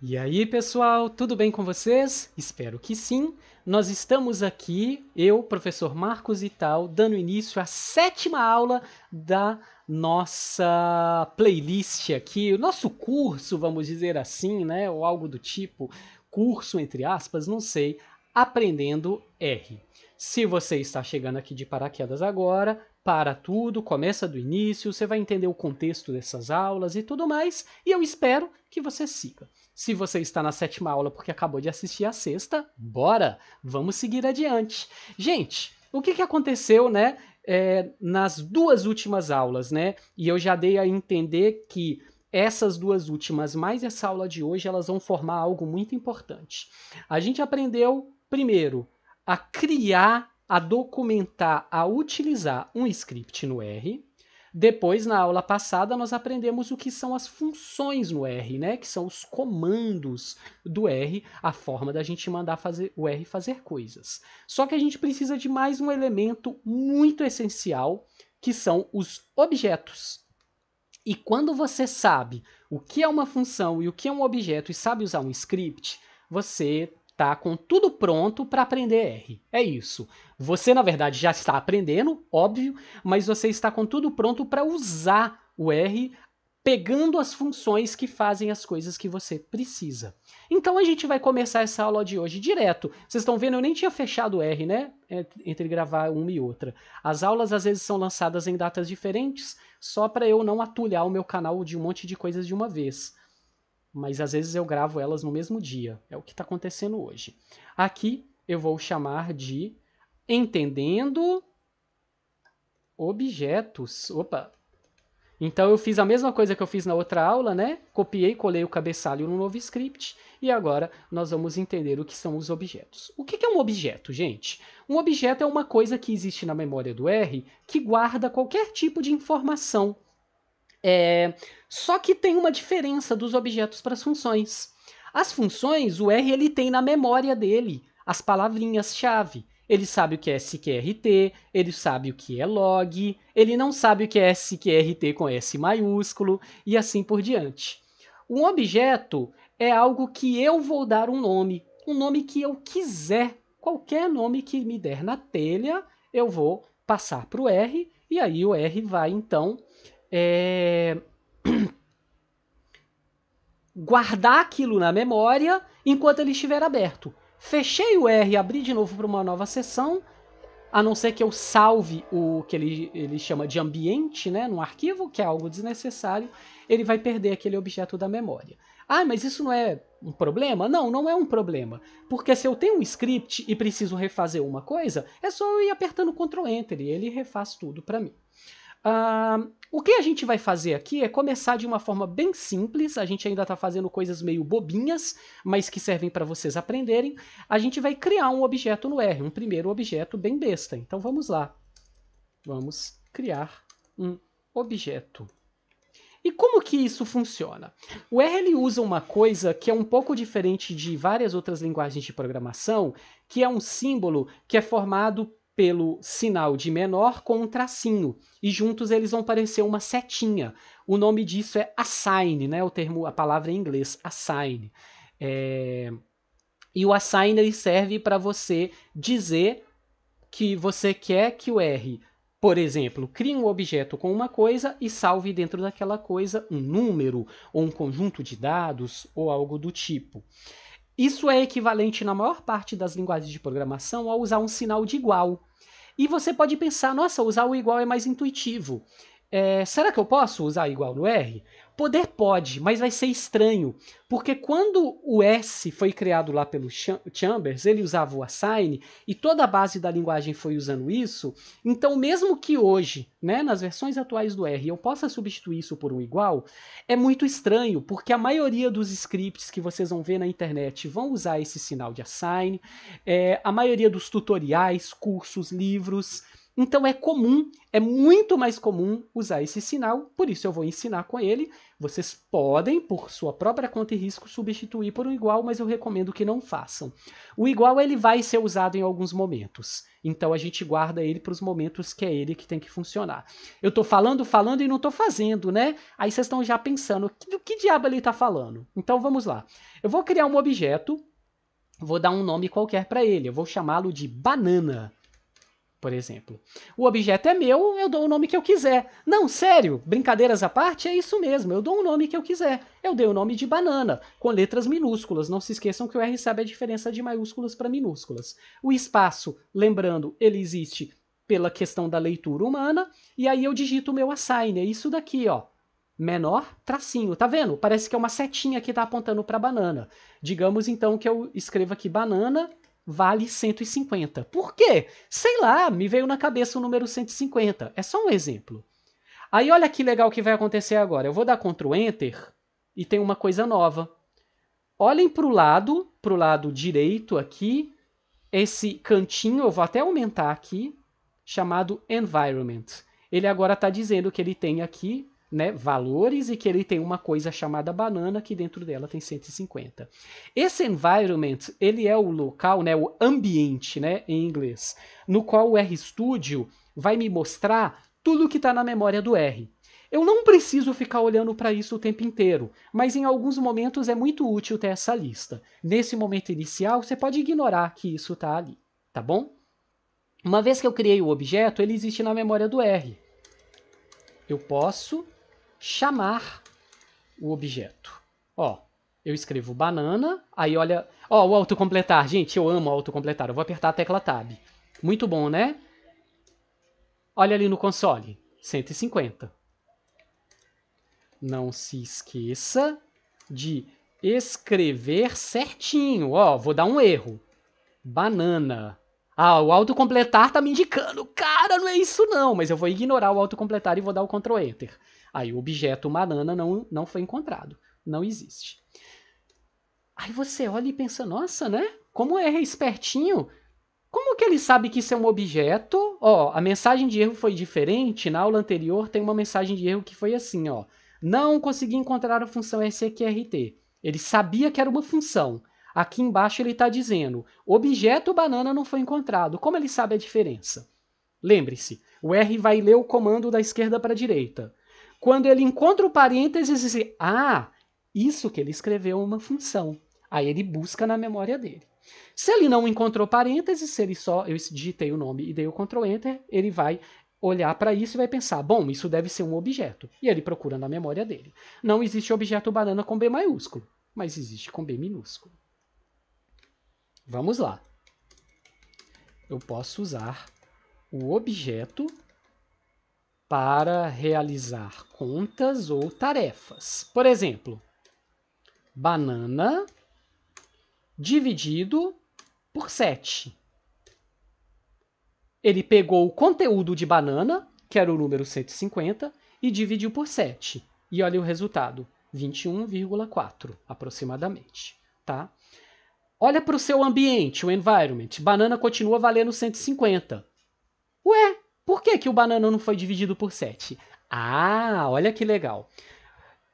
E aí, pessoal, tudo bem com vocês? Espero que sim. Nós estamos aqui, eu, professor Marcos Ital, dando início à sétima aula da nossa playlist aqui, o nosso curso, vamos dizer assim, né, ou algo do tipo, curso entre aspas, não sei, aprendendo R. Se você está chegando aqui de paraquedas agora, para tudo, começa do início, você vai entender o contexto dessas aulas e tudo mais, e eu espero que você siga. Se você está na sétima aula porque acabou de assistir a sexta, bora! Vamos seguir adiante. Gente, o que, que aconteceu, né, é, nas duas últimas aulas, né? E eu já dei a entender que essas duas últimas, mais essa aula de hoje, elas vão formar algo muito importante. A gente aprendeu, primeiro, a criar a documentar, a utilizar um script no R. Depois, na aula passada, nós aprendemos o que são as funções no R, né? Que são os comandos do R, a forma da gente mandar fazer o R fazer coisas. Só que a gente precisa de mais um elemento muito essencial, que são os objetos. E quando você sabe o que é uma função e o que é um objeto e sabe usar um script, você tá com tudo pronto para aprender R. É isso. Você, na verdade, já está aprendendo, óbvio, mas você está com tudo pronto para usar o R pegando as funções que fazem as coisas que você precisa. Então a gente vai começar essa aula de hoje direto. Vocês estão vendo, eu nem tinha fechado o R, né? É, entre gravar uma e outra. As aulas às vezes são lançadas em datas diferentes, só para eu não atulhar o meu canal de um monte de coisas de uma vez mas às vezes eu gravo elas no mesmo dia. É o que está acontecendo hoje. Aqui eu vou chamar de entendendo objetos. Opa! Então eu fiz a mesma coisa que eu fiz na outra aula, né? Copiei, colei o cabeçalho no novo script e agora nós vamos entender o que são os objetos. O que é um objeto, gente? Um objeto é uma coisa que existe na memória do R que guarda qualquer tipo de informação é, só que tem uma diferença dos objetos para as funções. As funções, o R ele tem na memória dele as palavrinhas-chave. Ele sabe o que é SQRT, ele sabe o que é log, ele não sabe o que é SQRT com S maiúsculo e assim por diante. Um objeto é algo que eu vou dar um nome, um nome que eu quiser. Qualquer nome que me der na telha, eu vou passar para o R e aí o R vai então é, guardar aquilo na memória enquanto ele estiver aberto. Fechei o R e abri de novo para uma nova sessão, a não ser que eu salve o que ele, ele chama de ambiente né, no arquivo, que é algo desnecessário, ele vai perder aquele objeto da memória. Ah, mas isso não é um problema? Não, não é um problema. Porque se eu tenho um script e preciso refazer uma coisa, é só eu ir apertando Ctrl Enter e ele refaz tudo para mim o que a gente vai fazer aqui é começar de uma forma bem simples. A gente ainda está fazendo coisas meio bobinhas, mas que servem para vocês aprenderem. A gente vai criar um objeto no R, um primeiro objeto bem besta. Então vamos lá. Vamos criar um objeto. E como que isso funciona? O R ele usa uma coisa que é um pouco diferente de várias outras linguagens de programação, que é um símbolo que é formado pelo sinal de menor com um tracinho, e juntos eles vão parecer uma setinha. O nome disso é assign, né? O termo, a palavra em inglês, assign. É... E o assign ele serve para você dizer que você quer que o R, por exemplo, crie um objeto com uma coisa e salve dentro daquela coisa um número ou um conjunto de dados ou algo do tipo. Isso é equivalente, na maior parte das linguagens de programação, a usar um sinal de igual. E você pode pensar, nossa, usar o igual é mais intuitivo. É, será que eu posso usar igual no R? Poder pode, mas vai ser estranho, porque quando o S foi criado lá pelo Chambers, ele usava o assign e toda a base da linguagem foi usando isso. Então, mesmo que hoje, né, nas versões atuais do R, eu possa substituir isso por um igual, é muito estranho, porque a maioria dos scripts que vocês vão ver na internet vão usar esse sinal de assign, é, a maioria dos tutoriais, cursos, livros então é comum, é muito mais comum usar esse sinal, por isso eu vou ensinar com ele. Vocês podem, por sua própria conta e risco, substituir por um igual, mas eu recomendo que não façam. O igual ele vai ser usado em alguns momentos, então a gente guarda ele para os momentos que é ele que tem que funcionar. Eu estou falando, falando e não estou fazendo, né? Aí vocês estão já pensando, do que diabo ele está falando? Então vamos lá. Eu vou criar um objeto, vou dar um nome qualquer para ele, eu vou chamá-lo de banana por exemplo. O objeto é meu, eu dou o nome que eu quiser. Não, sério, brincadeiras à parte, é isso mesmo, eu dou o nome que eu quiser. Eu dei o nome de banana, com letras minúsculas. Não se esqueçam que o R sabe a diferença de maiúsculas para minúsculas. O espaço, lembrando, ele existe pela questão da leitura humana, e aí eu digito o meu assign, é isso daqui, ó. Menor tracinho, tá vendo? Parece que é uma setinha que está apontando para banana. Digamos então que eu escreva aqui banana vale 150. Por quê? Sei lá, me veio na cabeça o número 150. É só um exemplo. Aí olha que legal que vai acontecer agora. Eu vou dar Ctrl Enter e tem uma coisa nova. Olhem para o lado, para o lado direito aqui, esse cantinho, eu vou até aumentar aqui, chamado Environment. Ele agora está dizendo que ele tem aqui né, valores e que ele tem uma coisa chamada banana que dentro dela tem 150. Esse environment, ele é o local, né, o ambiente, né, em inglês, no qual o RStudio vai me mostrar tudo que está na memória do R. Eu não preciso ficar olhando para isso o tempo inteiro, mas em alguns momentos é muito útil ter essa lista. Nesse momento inicial, você pode ignorar que isso está ali, tá bom? Uma vez que eu criei o objeto, ele existe na memória do R. Eu posso chamar o objeto. Ó, eu escrevo banana, aí olha... Ó, o autocompletar. Gente, eu amo autocompletar. Eu vou apertar a tecla Tab. Muito bom, né? Olha ali no console. 150. Não se esqueça de escrever certinho. Ó, vou dar um erro. Banana. Ah, o autocompletar tá me indicando. Cara, não é isso não. Mas eu vou ignorar o autocompletar e vou dar o Ctrl Enter. Aí o objeto banana não, não foi encontrado, não existe. Aí você olha e pensa, nossa, né? Como é espertinho, como que ele sabe que isso é um objeto? Ó, a mensagem de erro foi diferente. Na aula anterior tem uma mensagem de erro que foi assim, ó. Não consegui encontrar a função SQRT. Ele sabia que era uma função. Aqui embaixo ele está dizendo, objeto banana não foi encontrado. Como ele sabe a diferença? Lembre-se, o R vai ler o comando da esquerda para a direita. Quando ele encontra o parênteses, diz ah, isso que ele escreveu é uma função. Aí ele busca na memória dele. Se ele não encontrou parênteses, se ele só eu digitei o nome e dei o Ctrl Enter, ele vai olhar para isso e vai pensar, bom, isso deve ser um objeto. E ele procura na memória dele. Não existe objeto banana com B maiúsculo, mas existe com B minúsculo. Vamos lá. Eu posso usar o objeto para realizar contas ou tarefas. Por exemplo, banana dividido por 7. Ele pegou o conteúdo de banana, que era o número 150, e dividiu por 7. E olha o resultado, 21,4 aproximadamente, tá? Olha para o seu ambiente, o environment. Banana continua valendo 150. Ué, por que, que o banana não foi dividido por 7? Ah, olha que legal.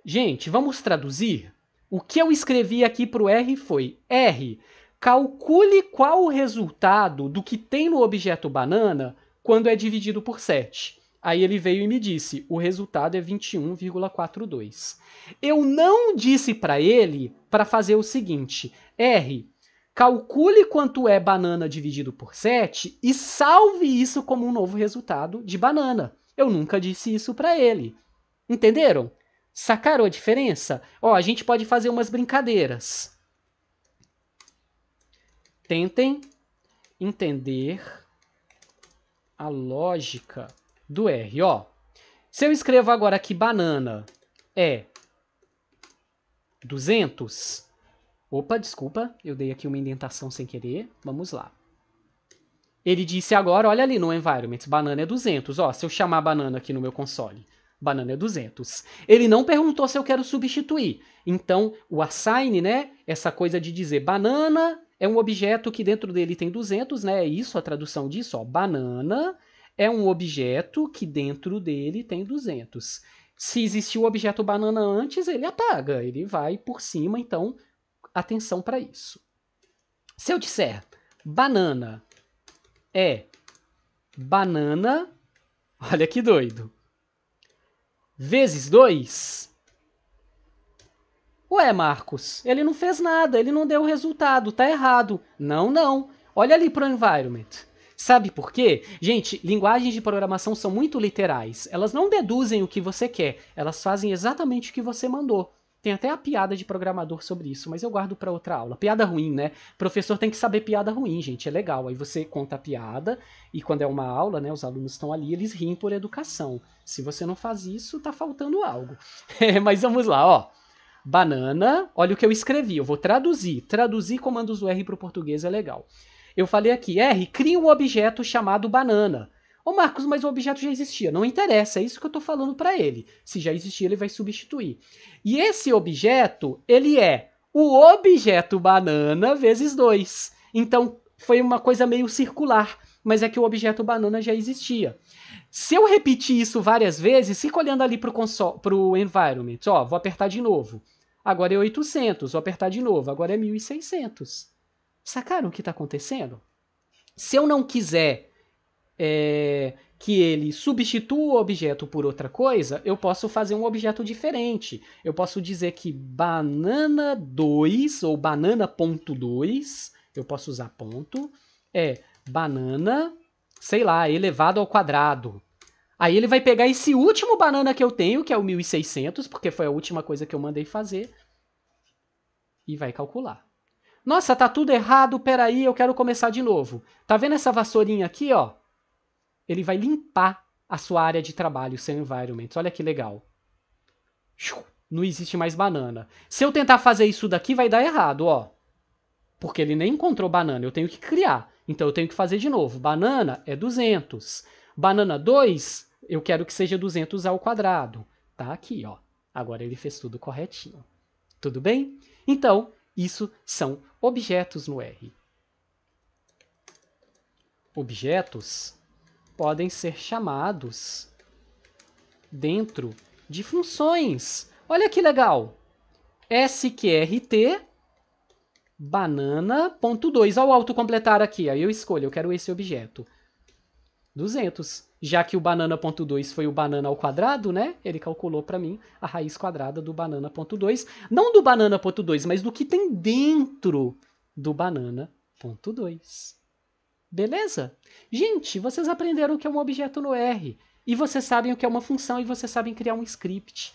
Gente, vamos traduzir? O que eu escrevi aqui para o R foi R. Calcule qual o resultado do que tem no objeto banana quando é dividido por 7. Aí ele veio e me disse: o resultado é 21,42. Eu não disse para ele para fazer o seguinte: R, calcule quanto é banana dividido por 7 e salve isso como um novo resultado de banana. Eu nunca disse isso para ele. Entenderam? Sacaram a diferença? Ó, a gente pode fazer umas brincadeiras. Tentem entender a lógica do R, ó. Se eu escrevo agora que banana é 200, Opa, desculpa, eu dei aqui uma indentação sem querer. Vamos lá. Ele disse agora, olha ali no environment, banana é 200. Ó, se eu chamar banana aqui no meu console, banana é 200. Ele não perguntou se eu quero substituir. Então, o assign, né, essa coisa de dizer banana é um objeto que dentro dele tem 200, né? É isso a tradução disso, ó. Banana é um objeto que dentro dele tem 200. Se existiu o objeto banana antes, ele apaga, ele vai por cima, então atenção para isso. Se eu disser banana é banana, olha que doido, vezes 2. Ué, Marcos, ele não fez nada, ele não deu o resultado, tá errado. Não, não. Olha ali pro environment. Sabe por quê? Gente, linguagens de programação são muito literais. Elas não deduzem o que você quer, elas fazem exatamente o que você mandou. Tem até a piada de programador sobre isso, mas eu guardo para outra aula. Piada ruim, né? professor tem que saber piada ruim, gente, é legal. Aí você conta a piada e quando é uma aula, né, os alunos estão ali, eles riem por educação. Se você não faz isso, tá faltando algo. É, mas vamos lá, ó. Banana, olha o que eu escrevi, eu vou traduzir. Traduzir comandos do R para o português é legal. Eu falei aqui, R, cria um objeto chamado banana. Ô Marcos, mas o objeto já existia. Não interessa, é isso que eu estou falando para ele. Se já existia, ele vai substituir. E esse objeto, ele é o objeto banana vezes 2. Então, foi uma coisa meio circular, mas é que o objeto banana já existia. Se eu repetir isso várias vezes, fico olhando ali para o environment. Ó, vou apertar de novo. Agora é 800, vou apertar de novo. Agora é 1600. Sacaram o que está acontecendo? Se eu não quiser é, que ele substitua o objeto por outra coisa, eu posso fazer um objeto diferente. Eu posso dizer que banana 2 ou banana.2, eu posso usar ponto, é banana, sei lá, elevado ao quadrado. Aí ele vai pegar esse último banana que eu tenho, que é o 1600, porque foi a última coisa que eu mandei fazer, e vai calcular. Nossa, tá tudo errado, peraí, eu quero começar de novo. Tá vendo essa vassourinha aqui, ó? ele vai limpar a sua área de trabalho, seu environment. Olha que legal. Não existe mais banana. Se eu tentar fazer isso daqui, vai dar errado, ó. Porque ele nem encontrou banana, eu tenho que criar. Então eu tenho que fazer de novo. Banana é 200. Banana 2, eu quero que seja 200 ao quadrado. Tá aqui, ó. Agora ele fez tudo corretinho. Tudo bem? Então, isso são objetos no R. Objetos podem ser chamados dentro de funções. Olha que legal! SQRT banana.2. Ao autocompletar aqui, aí eu escolho, eu quero esse objeto. 200. Já que o banana.2 foi o banana ao quadrado, né? Ele calculou para mim a raiz quadrada do banana.2. Não do banana.2, mas do que tem dentro do banana.2. Beleza? Gente, vocês aprenderam o que é um objeto no R. E vocês sabem o que é uma função e vocês sabem criar um script.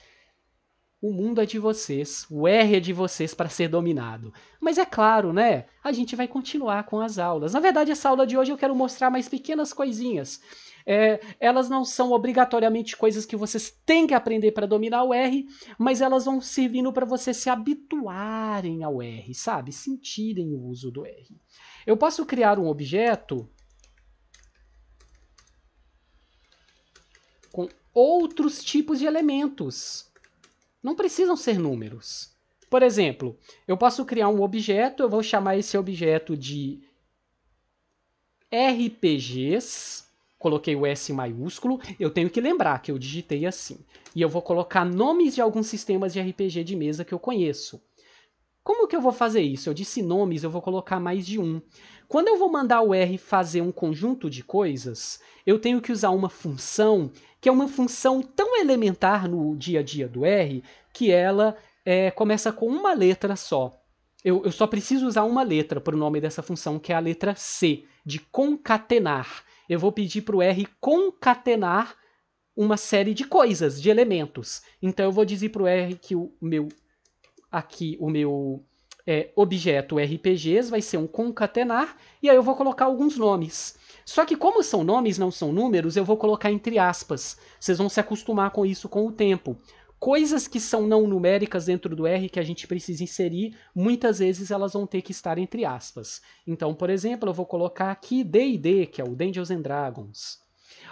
O mundo é de vocês, o R é de vocês para ser dominado. Mas é claro, né? A gente vai continuar com as aulas. Na verdade, essa aula de hoje eu quero mostrar mais pequenas coisinhas. É, elas não são obrigatoriamente coisas que vocês têm que aprender para dominar o R, mas elas vão servindo para vocês se habituarem ao R, sabe? Sentirem o uso do R. Eu posso criar um objeto com outros tipos de elementos. Não precisam ser números. Por exemplo, eu posso criar um objeto, eu vou chamar esse objeto de RPGs, coloquei o S maiúsculo, eu tenho que lembrar que eu digitei assim. E eu vou colocar nomes de alguns sistemas de RPG de mesa que eu conheço. Como que eu vou fazer isso? Eu disse nomes, eu vou colocar mais de um. Quando eu vou mandar o R fazer um conjunto de coisas, eu tenho que usar uma função que é uma função tão elementar no dia a dia do R que ela é, começa com uma letra só. Eu, eu só preciso usar uma letra para o nome dessa função, que é a letra C, de concatenar. Eu vou pedir para o R concatenar uma série de coisas, de elementos. Então eu vou dizer para o R que o meu aqui o meu é, objeto RPGs, vai ser um concatenar, e aí eu vou colocar alguns nomes. Só que como são nomes, não são números, eu vou colocar entre aspas. Vocês vão se acostumar com isso com o tempo. Coisas que são não numéricas dentro do R que a gente precisa inserir, muitas vezes elas vão ter que estar entre aspas. Então, por exemplo, eu vou colocar aqui D&D, que é o Dungeons and Dragons.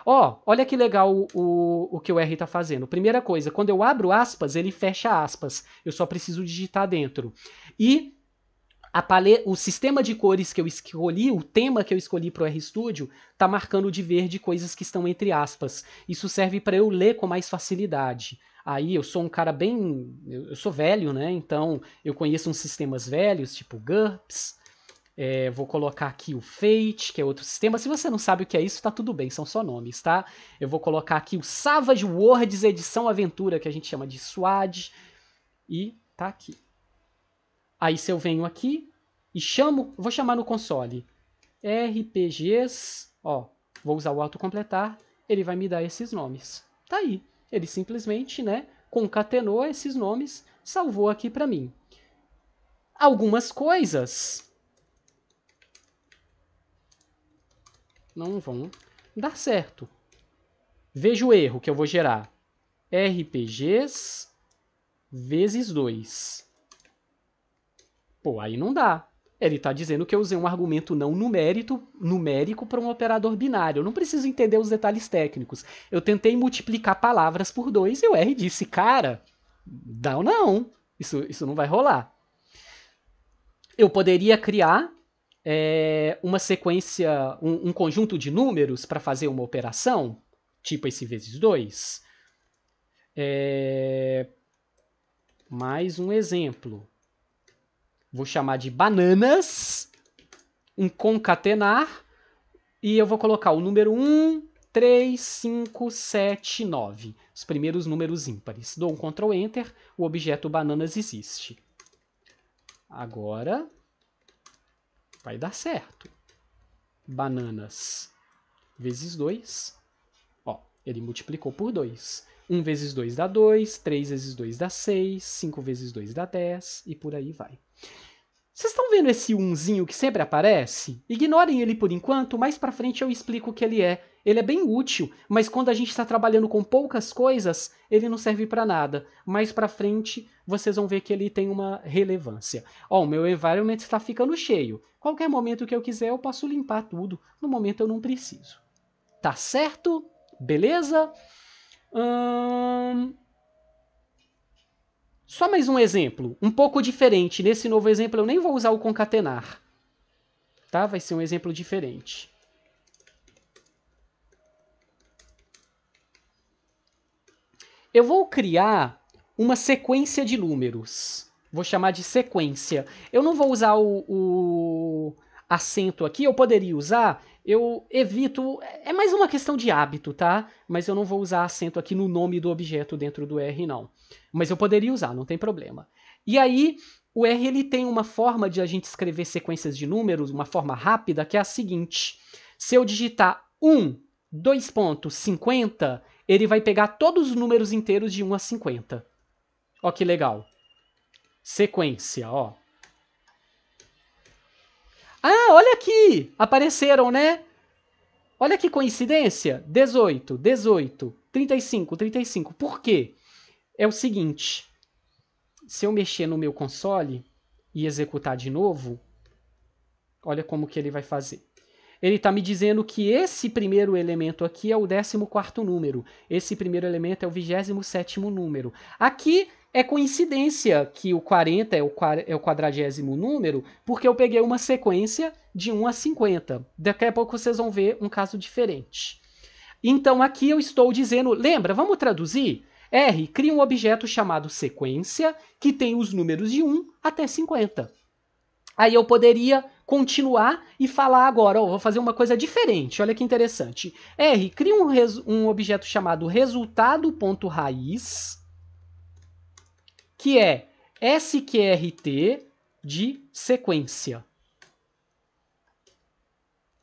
Ó, olha que legal o, o, o que o R está fazendo. Primeira coisa, quando eu abro aspas, ele fecha aspas. Eu só preciso digitar dentro. E Pale... o sistema de cores que eu escolhi, o tema que eu escolhi para o RStudio, está marcando de verde coisas que estão entre aspas. Isso serve para eu ler com mais facilidade. Aí eu sou um cara bem. Eu sou velho, né? Então eu conheço uns sistemas velhos, tipo GURPS, é, vou colocar aqui o Fate, que é outro sistema. Se você não sabe o que é isso, tá tudo bem, são só nomes, tá? Eu vou colocar aqui o Savage Worlds Edição Aventura, que a gente chama de SWAD. E tá aqui. Aí se eu venho aqui e chamo, vou chamar no console RPGs, ó, vou usar o autocompletar, ele vai me dar esses nomes. Tá aí. Ele simplesmente, né, concatenou esses nomes, salvou aqui para mim. Algumas coisas não vão dar certo. Veja o erro que eu vou gerar. RPGs vezes 2. Pô, aí não dá. Ele está dizendo que eu usei um argumento não numérico, numérico para um operador binário. Eu não preciso entender os detalhes técnicos. Eu tentei multiplicar palavras por dois e o R disse, cara, dá ou não. Isso, isso não vai rolar. Eu poderia criar é, uma sequência, um, um conjunto de números para fazer uma operação, tipo esse vezes 2. É, mais um exemplo. Vou chamar de bananas, um concatenar, e eu vou colocar o número 1, 3, 5, 7, 9. Os primeiros números ímpares. Dou um Ctrl Enter, o objeto bananas existe. Agora, Vai dar certo. Bananas vezes 2. Ó, ele multiplicou por 2. 1 vezes 2 dá 2, 3 vezes 2 dá 6, 5 vezes 2 dá 10 e por aí vai. Vocês estão vendo esse 1zinho que sempre aparece? Ignorem ele por enquanto, mais pra frente eu explico o que ele é ele é bem útil, mas quando a gente está trabalhando com poucas coisas, ele não serve para nada. Mais para frente, vocês vão ver que ele tem uma relevância. Ó, o meu environment está ficando cheio. Qualquer momento que eu quiser, eu posso limpar tudo. No momento, eu não preciso. Tá certo? Beleza? Hum... Só mais um exemplo, um pouco diferente. Nesse novo exemplo, eu nem vou usar o concatenar. Tá? Vai ser um exemplo diferente. Eu vou criar uma sequência de números. Vou chamar de sequência. Eu não vou usar o, o acento aqui, eu poderia usar, eu evito. É mais uma questão de hábito, tá? Mas eu não vou usar acento aqui no nome do objeto dentro do R, não. Mas eu poderia usar, não tem problema. E aí, o R ele tem uma forma de a gente escrever sequências de números, uma forma rápida, que é a seguinte: se eu digitar 1, 2.50, ele vai pegar todos os números inteiros de 1 a 50. Ó que legal. Sequência, ó. Ah, olha aqui! Apareceram, né? Olha que coincidência! 18, 18, 35, 35. Por quê? É o seguinte. Se eu mexer no meu console e executar de novo, olha como que ele vai fazer ele está me dizendo que esse primeiro elemento aqui é o 14º número, esse primeiro elemento é o 27º número. Aqui é coincidência que o 40 é o, é o quadragésimo número, porque eu peguei uma sequência de 1 a 50. Daqui a pouco vocês vão ver um caso diferente. Então aqui eu estou dizendo, lembra, vamos traduzir? R cria um objeto chamado sequência que tem os números de 1 até 50. Aí eu poderia continuar e falar agora, oh, vou fazer uma coisa diferente. Olha que interessante. R, cria um, um objeto chamado resultado.raiz, que é sqrt de sequência.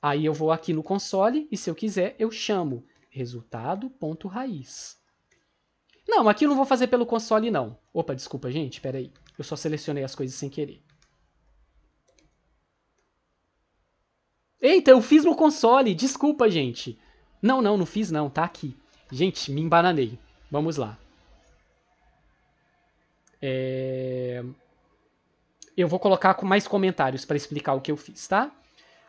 Aí eu vou aqui no console e se eu quiser eu chamo resultado.raiz. Não, aqui eu não vou fazer pelo console não. Opa, desculpa gente, peraí. Eu só selecionei as coisas sem querer. Eita, eu fiz no console, desculpa, gente. Não, não, não fiz não, tá aqui. Gente, me embananei. Vamos lá. É... Eu vou colocar com mais comentários para explicar o que eu fiz, tá?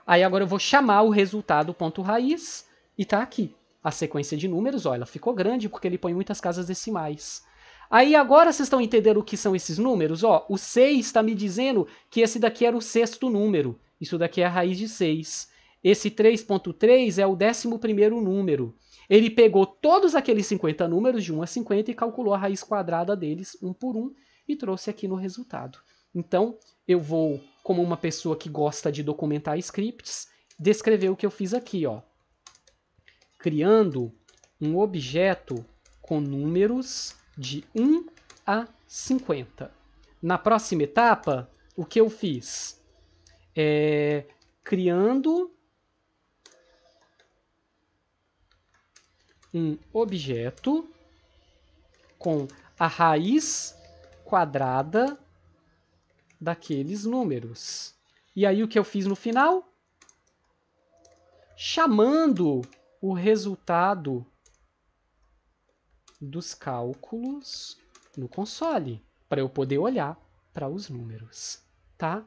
Aí agora eu vou chamar o resultado ponto raiz e tá aqui. A sequência de números, Ela ficou grande porque ele põe muitas casas decimais. Aí agora vocês estão entendendo o que são esses números? Ó, o 6 está me dizendo que esse daqui era o sexto número. Isso daqui é a raiz de 6. Esse 3.3 é o 11 número. Ele pegou todos aqueles 50 números, de 1 a 50, e calculou a raiz quadrada deles, um por um, e trouxe aqui no resultado. Então, eu vou, como uma pessoa que gosta de documentar scripts, descrever o que eu fiz aqui. Ó. Criando um objeto com números de 1 a 50. Na próxima etapa, o que eu fiz? é, criando um objeto com a raiz quadrada daqueles números. E aí o que eu fiz no final? Chamando o resultado dos cálculos no console, para eu poder olhar para os números, tá?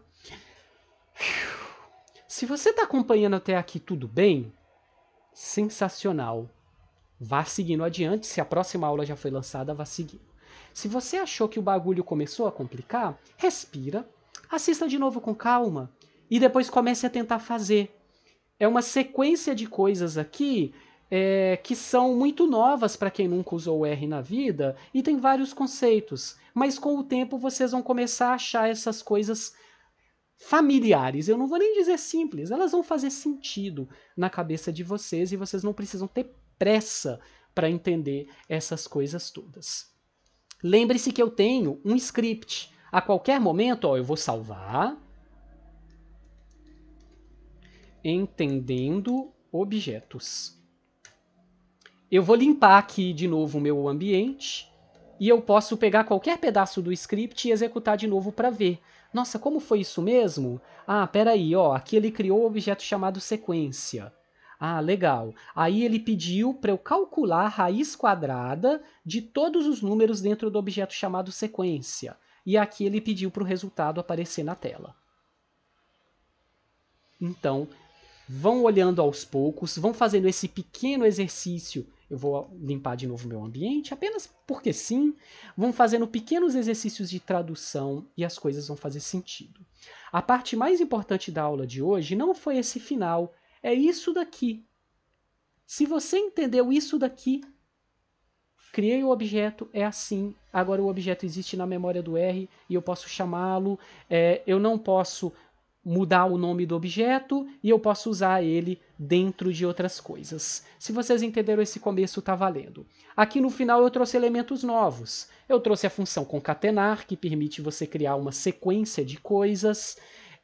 Se você está acompanhando até aqui tudo bem, sensacional. Vá seguindo adiante, se a próxima aula já foi lançada, vá seguindo. Se você achou que o bagulho começou a complicar, respira, assista de novo com calma e depois comece a tentar fazer. É uma sequência de coisas aqui é, que são muito novas para quem nunca usou R na vida e tem vários conceitos, mas com o tempo vocês vão começar a achar essas coisas familiares. Eu não vou nem dizer simples, elas vão fazer sentido na cabeça de vocês e vocês não precisam ter pressa para entender essas coisas todas. Lembre-se que eu tenho um script. A qualquer momento, ó, eu vou salvar. Entendendo objetos. Eu vou limpar aqui de novo o meu ambiente e eu posso pegar qualquer pedaço do script e executar de novo para ver. Nossa, como foi isso mesmo? Ah, peraí, ó, aqui ele criou um objeto chamado sequência. Ah, legal. Aí ele pediu para eu calcular a raiz quadrada de todos os números dentro do objeto chamado sequência. E aqui ele pediu para o resultado aparecer na tela. Então, vão olhando aos poucos, vão fazendo esse pequeno exercício eu vou limpar de novo meu ambiente, apenas porque sim. Vão fazendo pequenos exercícios de tradução e as coisas vão fazer sentido. A parte mais importante da aula de hoje não foi esse final, é isso daqui. Se você entendeu isso daqui, criei o objeto, é assim. Agora o objeto existe na memória do R e eu posso chamá-lo. É, eu não posso mudar o nome do objeto e eu posso usar ele dentro de outras coisas. Se vocês entenderam esse começo, está valendo. Aqui no final eu trouxe elementos novos. Eu trouxe a função concatenar, que permite você criar uma sequência de coisas.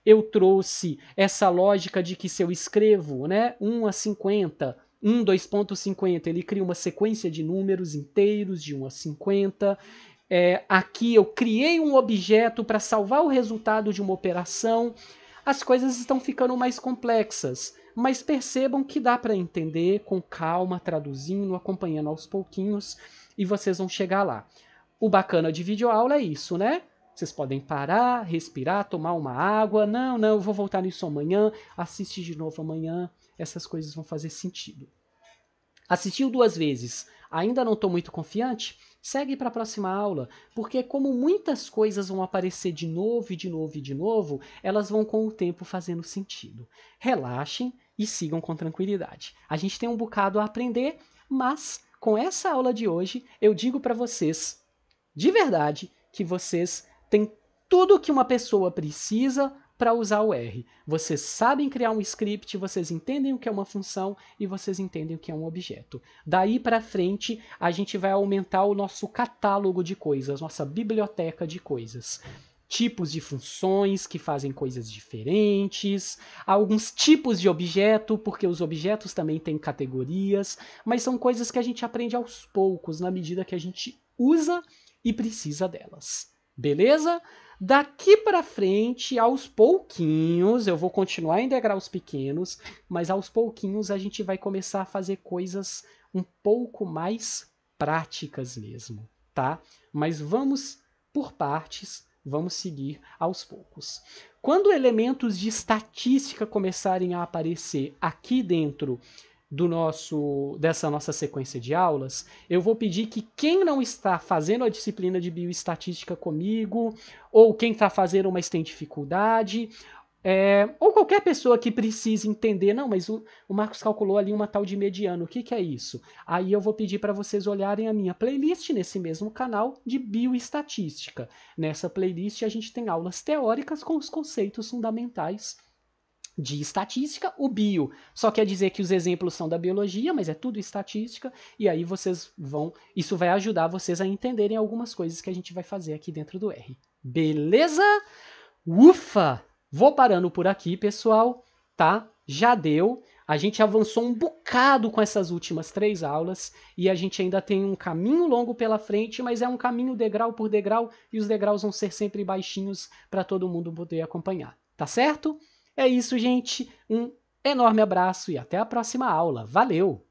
Eu trouxe essa lógica de que se eu escrevo né, 1 a 50, 1, 2.50, ele cria uma sequência de números inteiros de 1 a 50. É, aqui eu criei um objeto para salvar o resultado de uma operação as coisas estão ficando mais complexas, mas percebam que dá para entender com calma, traduzindo, acompanhando aos pouquinhos e vocês vão chegar lá. O bacana de videoaula é isso, né? Vocês podem parar, respirar, tomar uma água. Não, não, eu vou voltar nisso amanhã. Assiste de novo amanhã. Essas coisas vão fazer sentido. Assistiu duas vezes, ainda não estou muito confiante? Segue para a próxima aula, porque como muitas coisas vão aparecer de novo e de novo e de novo, elas vão com o tempo fazendo sentido. Relaxem e sigam com tranquilidade. A gente tem um bocado a aprender, mas com essa aula de hoje eu digo para vocês, de verdade, que vocês têm tudo o que uma pessoa precisa para usar o R. Vocês sabem criar um script, vocês entendem o que é uma função e vocês entendem o que é um objeto. Daí para frente, a gente vai aumentar o nosso catálogo de coisas, nossa biblioteca de coisas tipos de funções que fazem coisas diferentes, alguns tipos de objeto, porque os objetos também têm categorias, mas são coisas que a gente aprende aos poucos, na medida que a gente usa e precisa delas. Beleza? Daqui para frente, aos pouquinhos, eu vou continuar em degraus pequenos, mas aos pouquinhos a gente vai começar a fazer coisas um pouco mais práticas mesmo, tá? Mas vamos por partes, vamos seguir aos poucos. Quando elementos de estatística começarem a aparecer aqui dentro do nosso dessa nossa sequência de aulas, eu vou pedir que quem não está fazendo a disciplina de bioestatística comigo, ou quem está fazendo, mas tem dificuldade, é, ou qualquer pessoa que precise entender, não, mas o, o, Marcos calculou ali uma tal de mediano, o que, que é isso? Aí eu vou pedir para vocês olharem a minha playlist nesse mesmo canal de bioestatística. Nessa playlist a gente tem aulas teóricas com os conceitos fundamentais de estatística, o bio só quer dizer que os exemplos são da biologia, mas é tudo estatística, e aí vocês vão, isso vai ajudar vocês a entenderem algumas coisas que a gente vai fazer aqui dentro do R. Beleza? Ufa! Vou parando por aqui, pessoal, tá? Já deu. A gente avançou um bocado com essas últimas três aulas e a gente ainda tem um caminho longo pela frente, mas é um caminho degrau por degrau e os degraus vão ser sempre baixinhos para todo mundo poder acompanhar, tá certo? É isso, gente. Um enorme abraço e até a próxima aula. Valeu!